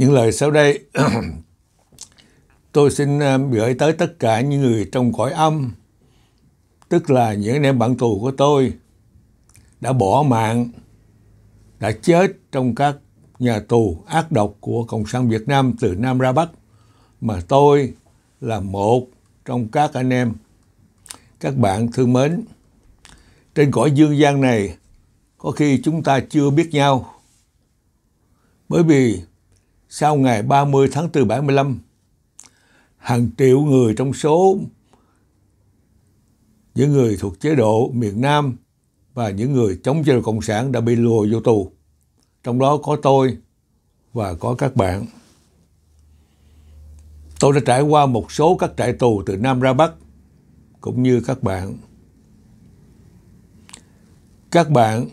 Những lời sau đây tôi xin ờ, gửi tới tất cả những người trong cõi âm, tức là những anh em bạn tù của tôi đã bỏ mạng, đã chết trong các nhà tù ác độc của Cộng sản Việt Nam từ Nam ra Bắc, mà tôi là một trong các anh em. Các bạn thương mến, trên cõi dương gian này, có khi chúng ta chưa biết nhau, bởi vì sau ngày 30 tháng 4 75, hàng triệu người trong số những người thuộc chế độ miền Nam và những người chống chế độ Cộng sản đã bị lùa vô tù. Trong đó có tôi và có các bạn. Tôi đã trải qua một số các trại tù từ Nam ra Bắc, cũng như các bạn. Các bạn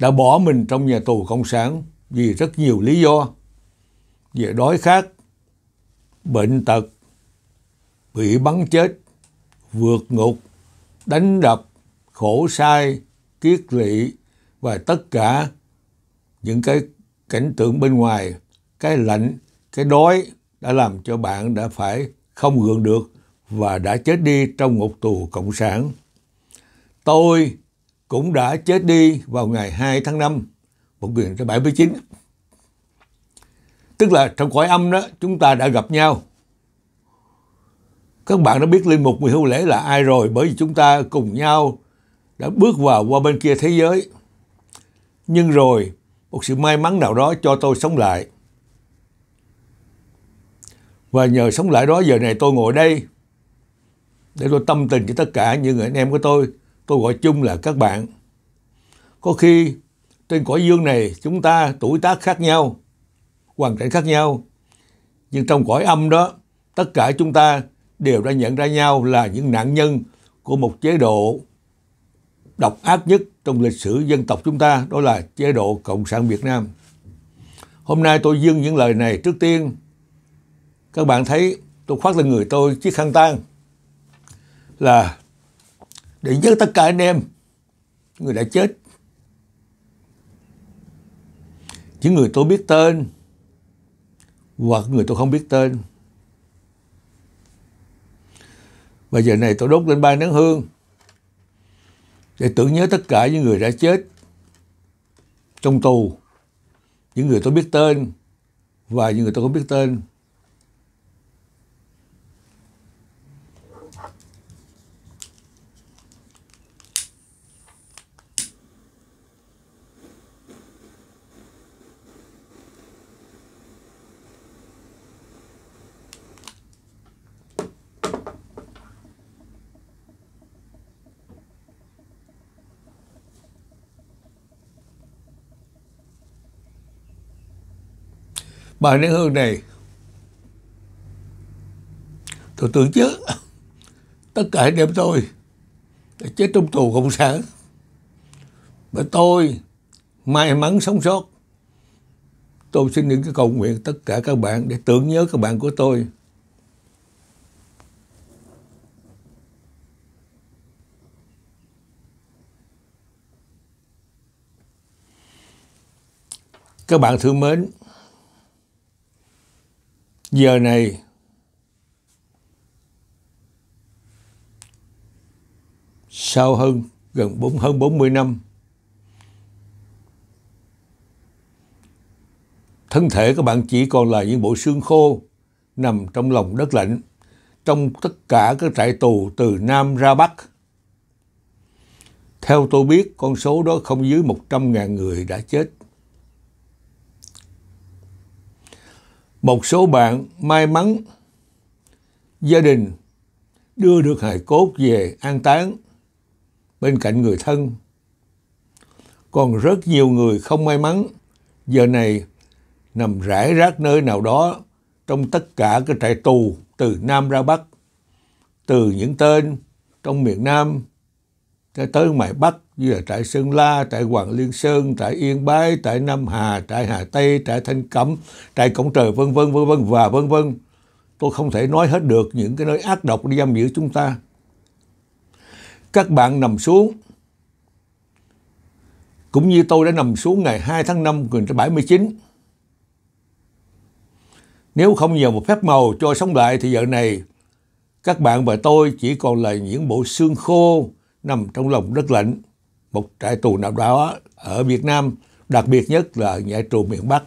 đã bỏ mình trong nhà tù Cộng sản vì rất nhiều lý do về đói khát, bệnh tật, bị bắn chết, vượt ngục, đánh đập, khổ sai, kiết lỵ và tất cả những cái cảnh tượng bên ngoài, cái lạnh, cái đói đã làm cho bạn đã phải không gượng được và đã chết đi trong ngục tù cộng sản. Tôi cũng đã chết đi vào ngày 2 tháng 5 bảy chín, Tức là trong cõi âm đó chúng ta đã gặp nhau. Các bạn đã biết Linh Mục Nguyễn Hữu Lễ là ai rồi bởi vì chúng ta cùng nhau đã bước vào qua bên kia thế giới. Nhưng rồi một sự may mắn nào đó cho tôi sống lại. Và nhờ sống lại đó giờ này tôi ngồi đây để tôi tâm tình cho tất cả những người anh em của tôi. Tôi gọi chung là các bạn. Có khi trên cõi dương này chúng ta tuổi tác khác nhau, hoàn cảnh khác nhau. Nhưng trong cõi âm đó, tất cả chúng ta đều đã nhận ra nhau là những nạn nhân của một chế độ độc ác nhất trong lịch sử dân tộc chúng ta, đó là chế độ Cộng sản Việt Nam. Hôm nay tôi dưng những lời này trước tiên, các bạn thấy tôi khoác lên người tôi chiếc khăn tang là để nhớ tất cả anh em, người đã chết những người tôi biết tên hoặc người tôi không biết tên và giờ này tôi đốt lên ba nén hương để tưởng nhớ tất cả những người đã chết trong tù những người tôi biết tên và những người tôi không biết tên bà Lê Hương này tôi tưởng chứ tất cả anh em tôi đã chết trong tù cộng sản và tôi may mắn sống sót tôi xin những cái cầu nguyện tất cả các bạn để tưởng nhớ các bạn của tôi các bạn thương mến giờ này sau hơn gần 4 hơn 40 năm thân thể các bạn chỉ còn là những bộ xương khô nằm trong lòng đất lạnh trong tất cả các trại tù từ Nam ra Bắc. Theo tôi biết, con số đó không dưới 100.000 người đã chết Một số bạn may mắn gia đình đưa được hài cốt về an táng bên cạnh người thân. Còn rất nhiều người không may mắn giờ này nằm rải rác nơi nào đó trong tất cả các trại tù từ Nam ra Bắc, từ những tên trong miền Nam tới miền Bắc như là tại Sơn La, tại Hoàng Liên Sơn, tại Yên Bái, tại Nam Hà, tại Hà Tây, tại Thanh Cẩm, tại Cổng Trời vân vân vân vân và vân vân. Tôi không thể nói hết được những cái nơi ác độc để giam giữ chúng ta. Các bạn nằm xuống. Cũng như tôi đã nằm xuống ngày 2 tháng 5 1979. Nếu không nhờ một phép màu cho sống lại thì giờ này các bạn và tôi chỉ còn là những bộ xương khô nằm trong lòng đất lạnh một trại tù nào đó ở Việt Nam, đặc biệt nhất là trại tù miền Bắc.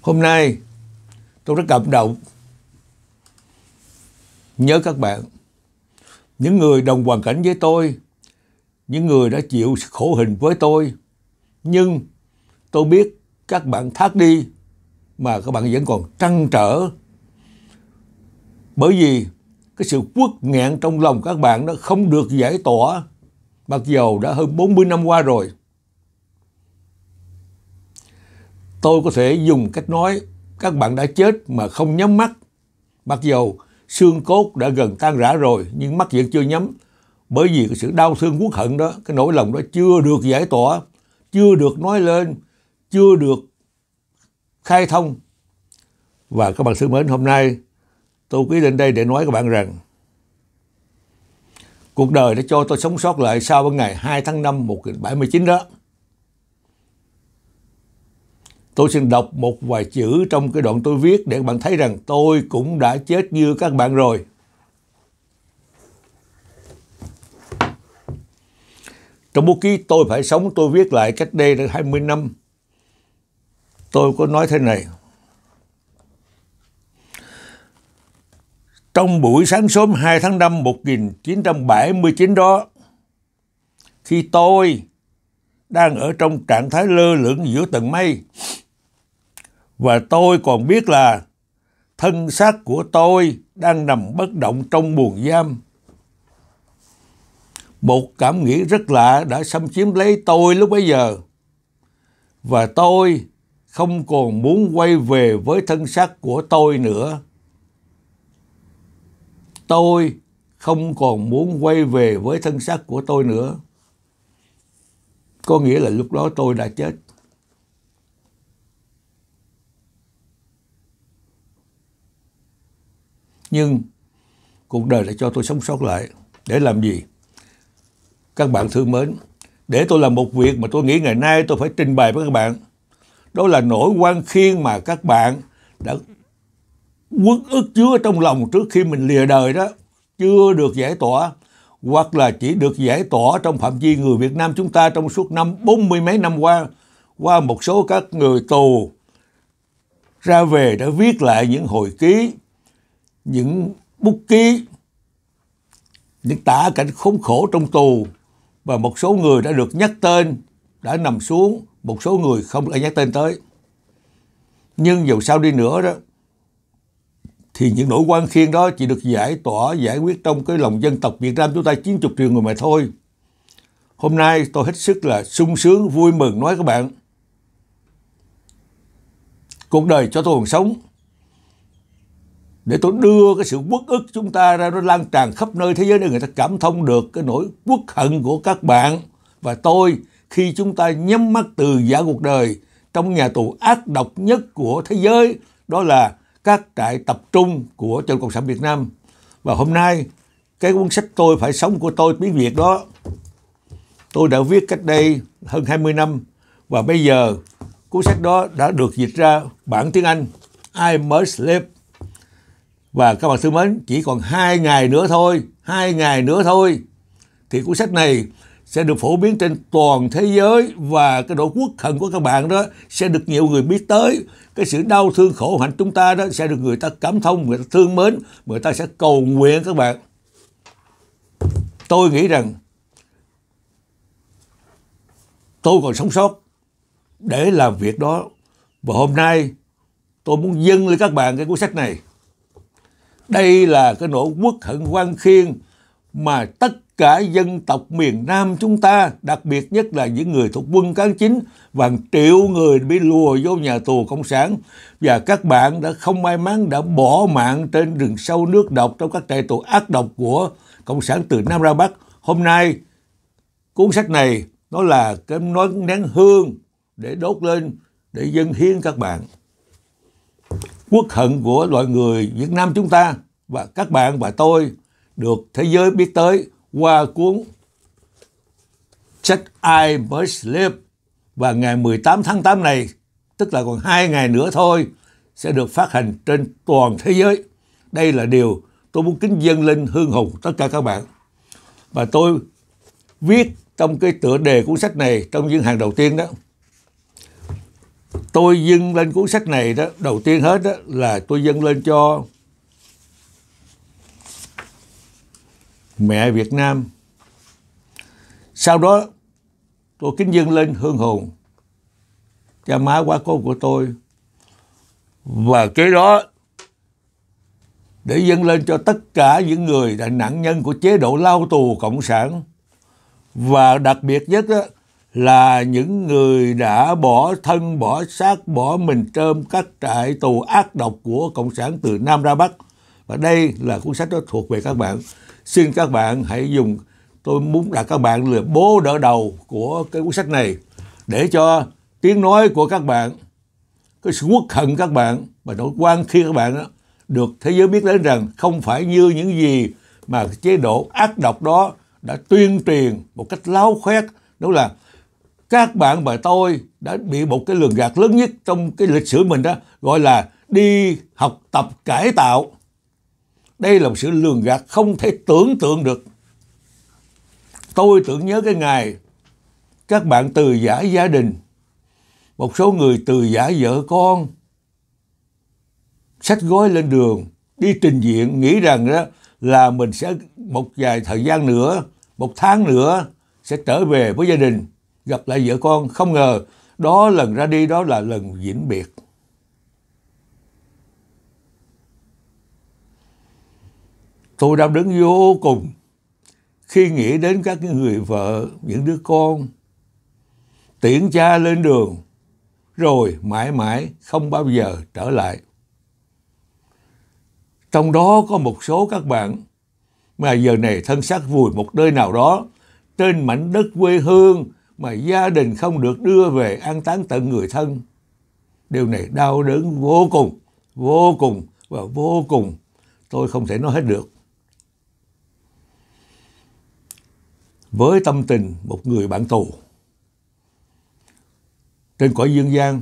Hôm nay tôi rất cảm động nhớ các bạn những người đồng hoàn cảnh với tôi những người đã chịu khổ hình với tôi nhưng tôi biết các bạn thác đi mà các bạn vẫn còn trăn trở bởi vì cái sự quất nghẹn trong lòng các bạn nó không được giải tỏa mặc dầu đã hơn 40 năm qua rồi. Tôi có thể dùng cách nói các bạn đã chết mà không nhắm mắt. Mặc dầu xương cốt đã gần tan rã rồi nhưng mắt vẫn chưa nhắm bởi vì cái sự đau thương quốc hận đó, cái nỗi lòng đó chưa được giải tỏa, chưa được nói lên, chưa được khai thông. Và các bạn thân mến, hôm nay Tôi quý lên đây để nói các bạn rằng cuộc đời đã cho tôi sống sót lại sau cái ngày 2 tháng 5 1979 đó. Tôi xin đọc một vài chữ trong cái đoạn tôi viết để các bạn thấy rằng tôi cũng đã chết như các bạn rồi. Trong bút ký tôi phải sống tôi viết lại cách đây đã 20 năm. Tôi có nói thế này. Trong buổi sáng sớm 2 tháng 5 1979 đó, khi tôi đang ở trong trạng thái lơ lửng giữa tầng mây và tôi còn biết là thân xác của tôi đang nằm bất động trong buồng giam. Một cảm nghĩ rất lạ đã xâm chiếm lấy tôi lúc bấy giờ và tôi không còn muốn quay về với thân xác của tôi nữa tôi không còn muốn quay về với thân xác của tôi nữa. Có nghĩa là lúc đó tôi đã chết. Nhưng cuộc đời đã cho tôi sống sót lại. Để làm gì? Các bạn thương mến, để tôi làm một việc mà tôi nghĩ ngày nay tôi phải trình bày với các bạn. Đó là nỗi quan khiên mà các bạn đã uất ức chứa trong lòng trước khi mình lìa đời đó chưa được giải tỏa hoặc là chỉ được giải tỏa trong phạm vi người Việt Nam chúng ta trong suốt năm bốn mươi mấy năm qua qua một số các người tù ra về đã viết lại những hồi ký những bút ký những tả cảnh khốn khổ trong tù và một số người đã được nhắc tên đã nằm xuống một số người không đã nhắc tên tới nhưng dù sao đi nữa đó thì những nỗi quan khiên đó chỉ được giải tỏa giải quyết trong cái lòng dân tộc Việt Nam chúng ta 90 triệu người mà thôi hôm nay tôi hết sức là sung sướng vui mừng nói các bạn cuộc đời cho tôi còn sống để tôi đưa cái sự uất ức chúng ta ra nó lan tràn khắp nơi thế giới để người ta cảm thông được cái nỗi quốc hận của các bạn và tôi khi chúng ta nhắm mắt từ giả cuộc đời trong nhà tù ác độc nhất của thế giới đó là các trại tập trung của Trung Cộng sản Việt Nam. Và hôm nay, cái cuốn sách tôi phải sống của tôi tiếng Việt đó, tôi đã viết cách đây hơn 20 năm và bây giờ cuốn sách đó đã được dịch ra bản tiếng Anh I Must Live. Và các bạn thân mến, chỉ còn hai ngày nữa thôi, hai ngày nữa thôi thì cuốn sách này sẽ được phổ biến trên toàn thế giới và cái nỗi quốc hận của các bạn đó sẽ được nhiều người biết tới cái sự đau thương khổ hạnh chúng ta đó sẽ được người ta cảm thông người ta thương mến người ta sẽ cầu nguyện các bạn tôi nghĩ rằng tôi còn sống sót để làm việc đó và hôm nay tôi muốn dâng lên các bạn cái cuốn sách này đây là cái nỗi quốc hận quan khiên mà tất cả dân tộc miền Nam chúng ta, đặc biệt nhất là những người thuộc quân cán chính và triệu người bị lùa vô nhà tù cộng sản và các bạn đã không may mắn đã bỏ mạng trên rừng sâu nước độc trong các trại tù ác độc của cộng sản từ Nam ra Bắc. Hôm nay cuốn sách này nó là cái nói nén hương để đốt lên để dân hiến các bạn. Quốc hận của loại người Việt Nam chúng ta và các bạn và tôi được thế giới biết tới qua cuốn Trách I Must Sleep và ngày 18 tháng 8 này, tức là còn hai ngày nữa thôi, sẽ được phát hành trên toàn thế giới. Đây là điều tôi muốn kính dân lên hương hùng tất cả các bạn. Và tôi viết trong cái tựa đề cuốn sách này, trong những hàng đầu tiên đó, tôi dâng lên cuốn sách này đó, đầu tiên hết đó, là tôi dâng lên cho mẹ Việt Nam. Sau đó tôi kính dâng lên hương hồn cha má quá cố của tôi và cái đó để dâng lên cho tất cả những người là nạn nhân của chế độ lao tù cộng sản và đặc biệt nhất đó, là những người đã bỏ thân bỏ xác bỏ mình trơm các trại tù ác độc của cộng sản từ nam ra bắc và đây là cuốn sách đó thuộc về các bạn xin các bạn hãy dùng tôi muốn là các bạn là bố đỡ đầu của cái cuốn sách này để cho tiếng nói của các bạn cái sự quốc hận các bạn và nỗi quan khi các bạn đó, được thế giới biết đến rằng không phải như những gì mà chế độ ác độc đó đã tuyên truyền một cách láo khoét đó là các bạn và tôi đã bị một cái lường gạt lớn nhất trong cái lịch sử mình đó gọi là đi học tập cải tạo đây là một sự lường gạt không thể tưởng tượng được. Tôi tưởng nhớ cái ngày các bạn từ giả gia đình, một số người từ giả vợ con, sách gói lên đường, đi trình diện, nghĩ rằng đó là mình sẽ một vài thời gian nữa, một tháng nữa sẽ trở về với gia đình, gặp lại vợ con. Không ngờ đó lần ra đi đó là lần vĩnh biệt. Tôi đau đớn vô cùng khi nghĩ đến các người vợ, những đứa con, tiễn cha lên đường, rồi mãi mãi không bao giờ trở lại. Trong đó có một số các bạn mà giờ này thân xác vùi một nơi nào đó trên mảnh đất quê hương mà gia đình không được đưa về an táng tận người thân. Điều này đau đớn vô cùng, vô cùng và vô cùng. Tôi không thể nói hết được. với tâm tình một người bạn tù trên cõi dương gian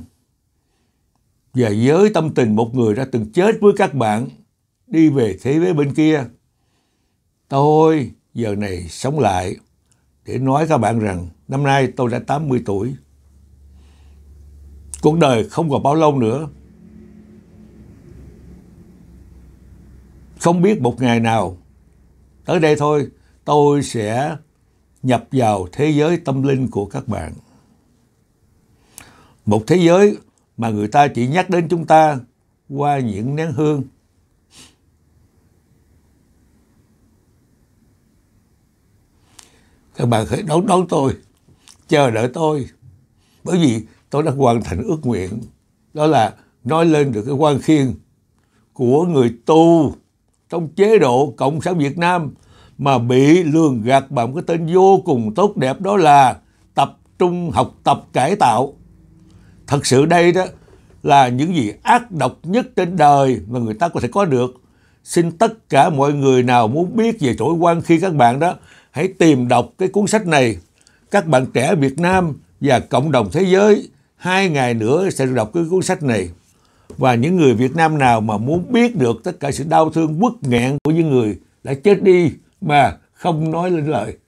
và với tâm tình một người đã từng chết với các bạn đi về thế giới bên kia tôi giờ này sống lại để nói các bạn rằng năm nay tôi đã 80 tuổi cuộc đời không còn bao lâu nữa không biết một ngày nào tới đây thôi tôi sẽ nhập vào thế giới tâm linh của các bạn. Một thế giới mà người ta chỉ nhắc đến chúng ta qua những nén hương. Các bạn hãy đón đón tôi, chờ đợi tôi. Bởi vì tôi đã hoàn thành ước nguyện, đó là nói lên được cái quan khiên của người tu trong chế độ Cộng sản Việt Nam mà bị lường gạt bằng cái tên vô cùng tốt đẹp đó là tập trung học tập cải tạo. Thật sự đây đó là những gì ác độc nhất trên đời mà người ta có thể có được. Xin tất cả mọi người nào muốn biết về trỗi quan khi các bạn đó hãy tìm đọc cái cuốn sách này. Các bạn trẻ Việt Nam và cộng đồng thế giới hai ngày nữa sẽ đọc cái cuốn sách này và những người Việt Nam nào mà muốn biết được tất cả sự đau thương uất nghẹn của những người đã chết đi mà không nói lên lời.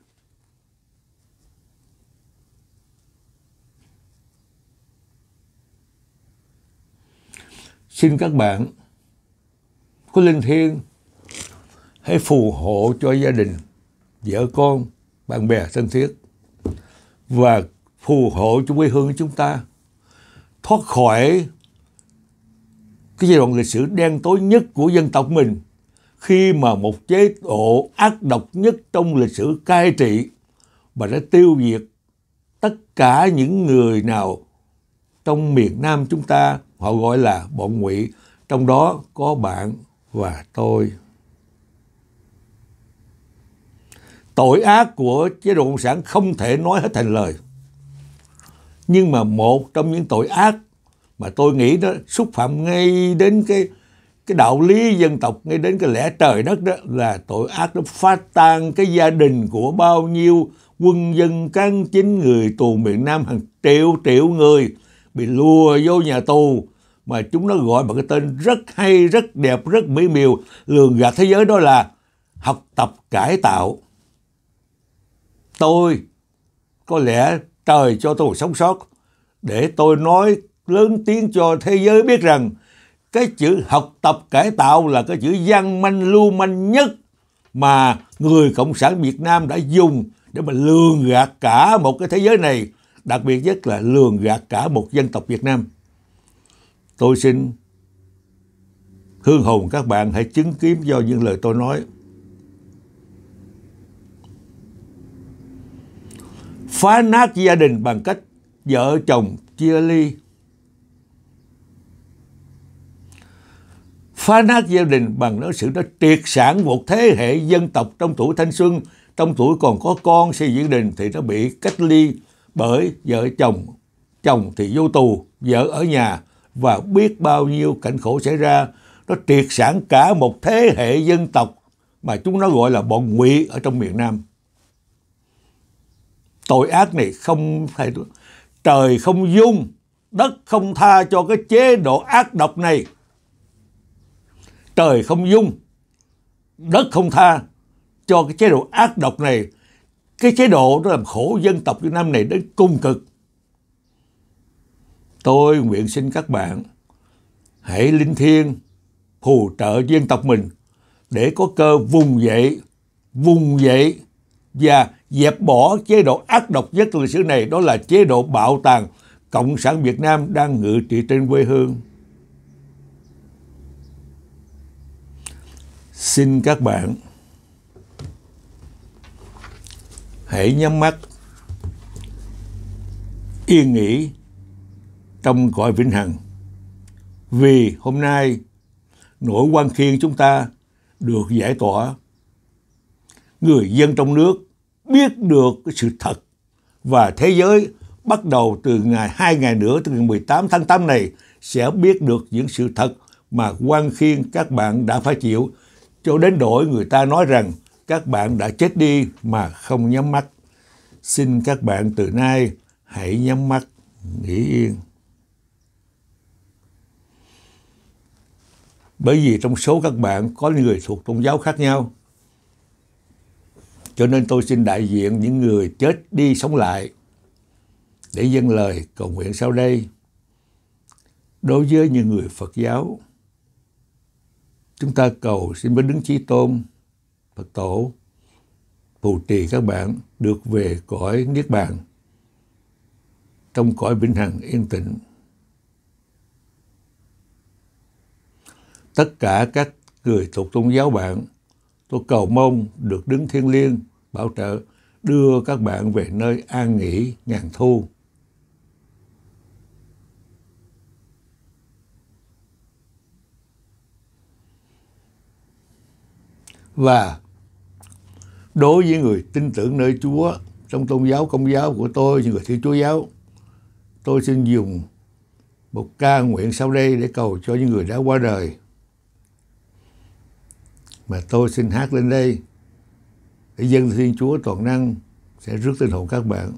Xin các bạn có linh thiêng hãy phù hộ cho gia đình, vợ con, bạn bè thân thiết và phù hộ cho quê hương của chúng ta thoát khỏi cái giai đoạn lịch sử đen tối nhất của dân tộc mình khi mà một chế độ ác độc nhất trong lịch sử cai trị và đã tiêu diệt tất cả những người nào trong miền Nam chúng ta họ gọi là bọn ngụy trong đó có bạn và tôi tội ác của chế độ cộng sản không thể nói hết thành lời nhưng mà một trong những tội ác mà tôi nghĩ nó xúc phạm ngay đến cái cái đạo lý dân tộc ngay đến cái lẽ trời đất đó là tội ác nó phá tan cái gia đình của bao nhiêu quân dân cán chính người tù miền Nam hàng triệu triệu người bị lùa vô nhà tù mà chúng nó gọi bằng cái tên rất hay, rất đẹp, rất mỹ miều lường gạt thế giới đó là học tập cải tạo. Tôi có lẽ trời cho tôi sống sót để tôi nói lớn tiếng cho thế giới biết rằng cái chữ học tập cải tạo là cái chữ gian manh lưu manh nhất mà người cộng sản Việt Nam đã dùng để mà lường gạt cả một cái thế giới này, đặc biệt nhất là lường gạt cả một dân tộc Việt Nam. Tôi xin hương hồn các bạn hãy chứng kiến do những lời tôi nói. Phá nát gia đình bằng cách vợ chồng chia ly phá nát gia đình bằng nó sự nó triệt sản một thế hệ dân tộc trong tuổi thanh xuân, trong tuổi còn có con xây gia đình thì nó bị cách ly bởi vợ chồng, chồng thì vô tù, vợ ở nhà và biết bao nhiêu cảnh khổ xảy ra. Nó triệt sản cả một thế hệ dân tộc mà chúng nó gọi là bọn ngụy ở trong miền Nam. Tội ác này không thể trời không dung, đất không tha cho cái chế độ ác độc này trời không dung, đất không tha cho cái chế độ ác độc này. Cái chế độ nó làm khổ dân tộc Việt Nam này đến cung cực. Tôi nguyện xin các bạn hãy linh thiêng phù trợ dân tộc mình để có cơ vùng dậy, vùng dậy và dẹp bỏ chế độ ác độc nhất lịch sử này đó là chế độ bạo tàn Cộng sản Việt Nam đang ngự trị trên quê hương. xin các bạn hãy nhắm mắt yên nghỉ trong cõi vĩnh hằng vì hôm nay nỗi quan khiên chúng ta được giải tỏa người dân trong nước biết được sự thật và thế giới bắt đầu từ ngày hai ngày nữa từ ngày 18 tháng 8 này sẽ biết được những sự thật mà quan khiên các bạn đã phải chịu cho đến đổi người ta nói rằng các bạn đã chết đi mà không nhắm mắt. Xin các bạn từ nay hãy nhắm mắt, nghỉ yên. Bởi vì trong số các bạn có những người thuộc tôn giáo khác nhau. Cho nên tôi xin đại diện những người chết đi sống lại để dâng lời cầu nguyện sau đây. Đối với những người Phật giáo, chúng ta cầu xin với Đức Chí Tôn, Phật Tổ, phù trì các bạn được về cõi Niết Bàn, trong cõi vĩnh hằng yên tĩnh. Tất cả các người thuộc tôn giáo bạn, tôi cầu mong được đứng thiên liêng bảo trợ đưa các bạn về nơi an nghỉ ngàn thu. và đối với người tin tưởng nơi Chúa trong tôn giáo công giáo của tôi những người thiên Chúa giáo tôi xin dùng một ca nguyện sau đây để cầu cho những người đã qua đời mà tôi xin hát lên đây để dân thiên Chúa toàn năng sẽ rước tinh hồn các bạn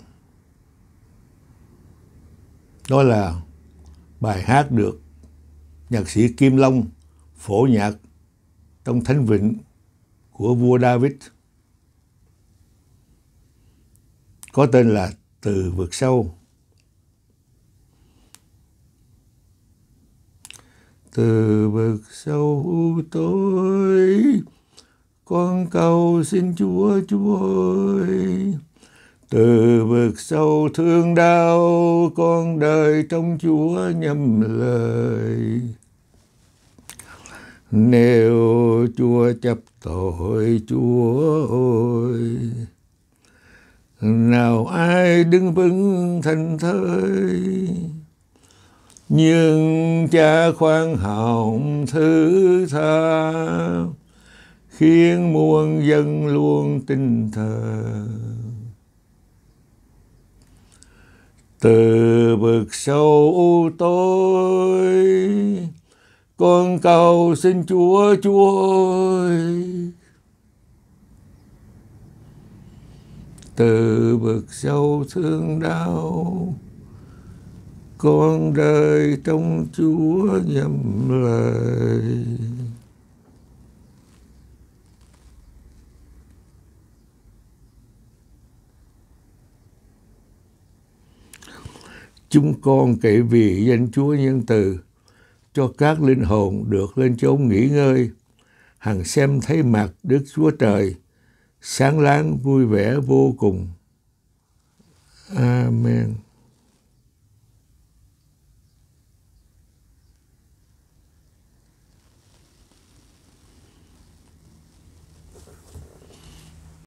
đó là bài hát được nhạc sĩ Kim Long phổ nhạc trong Thánh Vịnh của vua David có tên là Từ vực sâu. Từ vực sâu tối con cầu xin Chúa Chúa ơi. Từ vực sâu thương đau con đời trong Chúa nhầm lời. Nếu Chúa chấp tội Chúa ơi Nào ai đứng vững thành thơi Nhưng cha khoan hồng thứ tha Khiến muôn dân luôn tin thờ Từ vực sâu tối con cầu xin Chúa Chúa ơi từ vực sâu thương đau con đời trong Chúa nhầm lời chúng con kể vì danh Chúa nhân từ cho các linh hồn được lên chốn nghỉ ngơi. Hằng xem thấy mặt Đức Chúa Trời, sáng láng vui vẻ vô cùng. Amen.